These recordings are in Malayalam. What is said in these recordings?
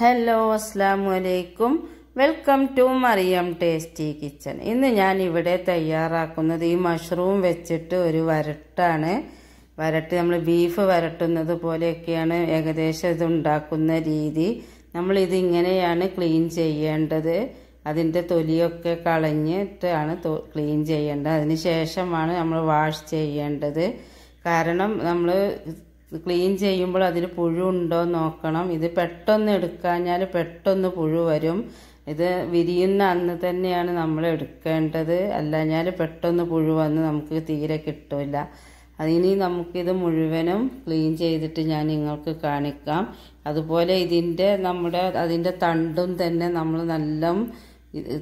ഹലോ അസ്സാം വലൈക്കും welcome to Mariyam Tasty Kitchen ഇന്ന് ഞാൻ ഇവിടെ തയ്യാറാക്കുന്നത് ഈ മഷ്റൂം വെച്ചിട്ട് ഒരു വരട്ടാണ് വരട്ട് നമ്മൾ ബീഫ് വരട്ടുന്നത് പോലെയൊക്കെയാണ് ഏകദേശം ഇത് ഉണ്ടാക്കുന്ന രീതി നമ്മളിത് ഇങ്ങനെയാണ് ക്ലീൻ ചെയ്യേണ്ടത് അതിൻ്റെ തൊലിയൊക്കെ കളഞ്ഞിട്ടാണ് ക്ലീൻ ചെയ്യേണ്ടത് അതിന് ശേഷമാണ് നമ്മൾ വാഷ് ചെയ്യേണ്ടത് കാരണം നമ്മൾ ക്ലീൻ ചെയ്യുമ്പോൾ അതിന് പുഴു ഉണ്ടോ നോക്കണം ഇത് പെട്ടെന്ന് എടുക്കാഞ്ഞാൽ പെട്ടെന്ന് പുഴു വരും ഇത് വിരിയുന്ന അന്ന് തന്നെയാണ് നമ്മൾ എടുക്കേണ്ടത് അല്ലാഞ്ഞാൽ പെട്ടെന്ന് പുഴു വന്ന് നമുക്ക് തീരെ കിട്ടില്ല അതിനി നമുക്കിത് മുഴുവനും ക്ലീൻ ചെയ്തിട്ട് ഞാൻ നിങ്ങൾക്ക് കാണിക്കാം അതുപോലെ ഇതിൻ്റെ നമ്മുടെ അതിൻ്റെ തണ്ടും തന്നെ നമ്മൾ നല്ല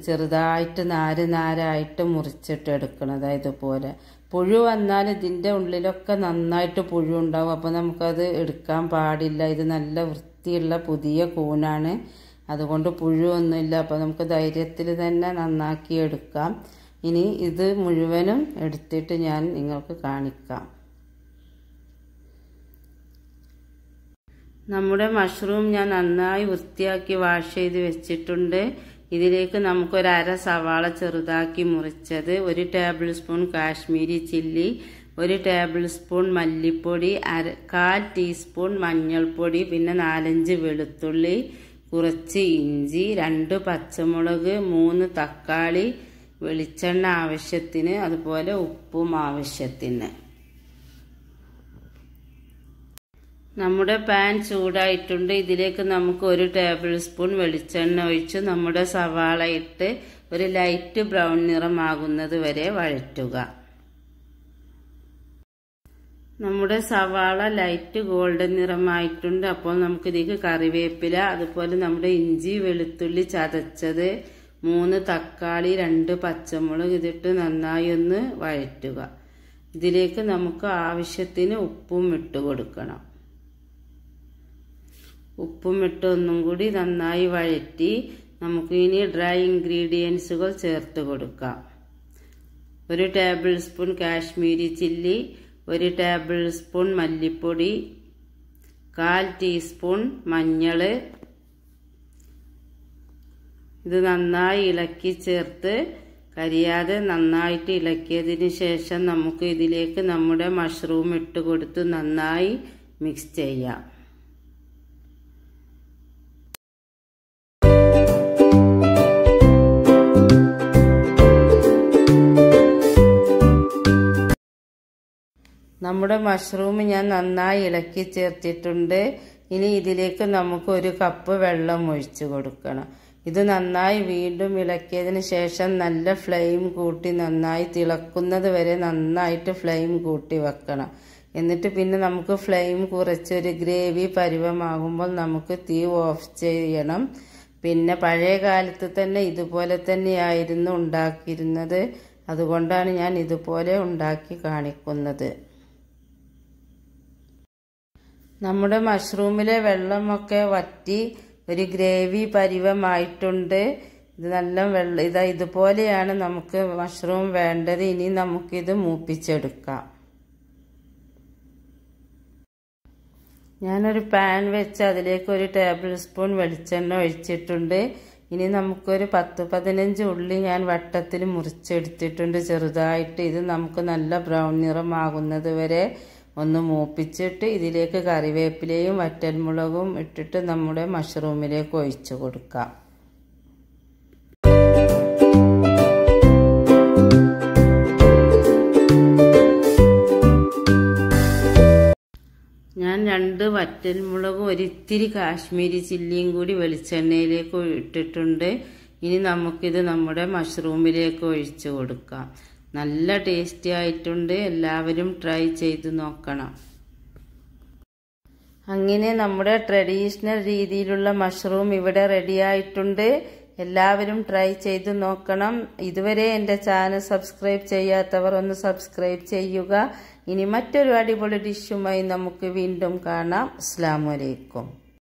ചെറുതായിട്ട് നാര് നാരായിട്ട് മുറിച്ചിട്ട് അതായത് പോലെ പുഴു വന്നാൽ ഇതിൻ്റെ ഉള്ളിലൊക്കെ നന്നായിട്ട് പുഴു ഉണ്ടാവും അപ്പോൾ നമുക്കത് എടുക്കാൻ പാടില്ല ഇത് നല്ല വൃത്തിയുള്ള പുതിയ കൂനാണ് അതുകൊണ്ട് പുഴുവൊന്നുമില്ല അപ്പോൾ നമുക്ക് ധൈര്യത്തിൽ തന്നെ നന്നാക്കി എടുക്കാം ഇനി ഇത് മുഴുവനും എടുത്തിട്ട് ഞാൻ നിങ്ങൾക്ക് കാണിക്കാം നമ്മുടെ മഷ്റൂം ഞാൻ നന്നായി വൃത്തിയാക്കി വാഷ് ചെയ്ത് വെച്ചിട്ടുണ്ട് ഇതിലേക്ക് നമുക്കൊരു അര സവാള ചെറുതാക്കി മുറിച്ചത് ഒരു ടേബിൾ സ്പൂൺ കാശ്മീരി ചില്ലി ഒരു ടേബിൾ സ്പൂൺ മല്ലിപ്പൊടി അര കാൽ ടീസ്പൂൺ മഞ്ഞൾപ്പൊടി പിന്നെ നാലഞ്ച് വെളുത്തുള്ളി കുറച്ച് ഇഞ്ചി രണ്ട് പച്ചമുളക് മൂന്ന് തക്കാളി വെളിച്ചെണ്ണ ആവശ്യത്തിന് അതുപോലെ ഉപ്പും ആവശ്യത്തിന് നമ്മുടെ പാൻ ചൂടായിട്ടുണ്ട് ഇതിലേക്ക് നമുക്ക് ഒരു ടേബിൾ സ്പൂൺ വെളിച്ചെണ്ണ ഒഴിച്ച് നമ്മുടെ സവാള ഇട്ട് ഒരു ലൈറ്റ് ബ്രൗൺ നിറമാകുന്നത് വരെ വഴറ്റുക നമ്മുടെ സവാള ലൈറ്റ് ഗോൾഡൻ നിറമായിട്ടുണ്ട് അപ്പോൾ നമുക്കിതിലേക്ക് കറിവേപ്പില അതുപോലെ നമ്മുടെ ഇഞ്ചി വെളുത്തുള്ളി ചതച്ചത് മൂന്ന് തക്കാളി രണ്ട് പച്ചമുളക് ഇതിട്ട് നന്നായി ഒന്ന് വഴറ്റുക ഇതിലേക്ക് നമുക്ക് ആവശ്യത്തിന് ഉപ്പും ഇട്ട് കൊടുക്കണം ഉപ്പും ഇട്ട് ഒന്നും കൂടി നന്നായി വഴറ്റി നമുക്ക് ഇനി ഡ്രൈ ഇൻഗ്രീഡിയൻസുകൾ ചേർത്ത് കൊടുക്കാം ഒരു ടേബിൾ സ്പൂൺ കാശ്മീരി ചില്ലി ഒരു ടേബിൾ സ്പൂൺ മല്ലിപ്പൊടി കാൽ ടീസ്പൂൺ മഞ്ഞൾ ഇത് നന്നായി ഇളക്കി ചേർത്ത് കരിയാതെ നന്നായിട്ട് ഇളക്കിയതിന് ശേഷം നമുക്ക് ഇതിലേക്ക് നമ്മുടെ മഷ്റൂം ഇട്ട് കൊടുത്ത് നന്നായി മിക്സ് ചെയ്യാം നമ്മുടെ മഷ്റൂം ഞാൻ നന്നായി ഇളക്കി ചേർത്തിട്ടുണ്ട് ഇനി ഇതിലേക്ക് നമുക്ക് ഒരു കപ്പ് വെള്ളം ഒഴിച്ചു കൊടുക്കണം ഇത് നന്നായി വീണ്ടും ഇളക്കിയതിന് ശേഷം നല്ല ഫ്ലെയിം കൂട്ടി നന്നായി തിളക്കുന്നത് വരെ നന്നായിട്ട് ഫ്ലെയിം കൂട്ടി വെക്കണം എന്നിട്ട് പിന്നെ നമുക്ക് ഫ്ലെയിം കുറച്ചൊരു ഗ്രേവി പരുവമാകുമ്പോൾ നമുക്ക് തീ ഓഫ് ചെയ്യണം പിന്നെ പഴയ കാലത്ത് തന്നെ ഇതുപോലെ തന്നെയായിരുന്നു ഉണ്ടാക്കിയിരുന്നത് അതുകൊണ്ടാണ് ഞാൻ ഇതുപോലെ ഉണ്ടാക്കി കാണിക്കുന്നത് നമ്മുടെ മഷ്റൂമിലെ വെള്ളമൊക്കെ വറ്റി ഒരു ഗ്രേവി പരിവമായിട്ടുണ്ട് ഇത് നല്ല വെള്ളം ഇതാ ഇതുപോലെയാണ് നമുക്ക് മഷ്റൂം വേണ്ടത് ഇനി നമുക്കിത് മൂപ്പിച്ചെടുക്കാം ഞാനൊരു പാൻ വെച്ച് അതിലേക്ക് ഒരു ടേബിൾ സ്പൂൺ വെളിച്ചെണ്ണ ഒഴിച്ചിട്ടുണ്ട് ഇനി നമുക്കൊരു പത്ത് പതിനഞ്ച് ഉള്ളി ഞാൻ വട്ടത്തിൽ മുറിച്ചെടുത്തിട്ടുണ്ട് ചെറുതായിട്ട് ഇത് നമുക്ക് നല്ല ബ്രൗൺ നിറമാകുന്നത് വരെ ഒന്ന് മൂപ്പിച്ചിട്ട് ഇതിലേക്ക് കറിവേപ്പിലയും വറ്റൽമുളകും ഇട്ടിട്ട് നമ്മുടെ മഷ്റൂമിലേക്ക് ഒഴിച്ചു കൊടുക്കാം ഞാൻ രണ്ട് വറ്റൽമുളകും ഒരിത്തിരി കാശ്മീരി ചില്ലിയും കൂടി വെളിച്ചെണ്ണയിലേക്ക് ഇട്ടിട്ടുണ്ട് ഇനി നമുക്കിത് നമ്മുടെ മഷ്റൂമിലേക്ക് ഒഴിച്ചു കൊടുക്കാം നല്ല ടേസ്റ്റി ആയിട്ടുണ്ട് എല്ലാവരും ട്രൈ ചെയ്ത് നോക്കണം അങ്ങനെ നമ്മുടെ ട്രഡീഷണൽ രീതിയിലുള്ള മഷ്റൂം ഇവിടെ റെഡിയായിട്ടുണ്ട് എല്ലാവരും ട്രൈ ചെയ്ത് നോക്കണം ഇതുവരെ എൻ്റെ ചാനൽ സബ്സ്ക്രൈബ് ചെയ്യാത്തവർ ഒന്ന് സബ്സ്ക്രൈബ് ചെയ്യുക ഇനി മറ്റൊരു അടിപൊളി ഡിഷുമായി നമുക്ക് വീണ്ടും കാണാം അസ്സാം വലൈക്കും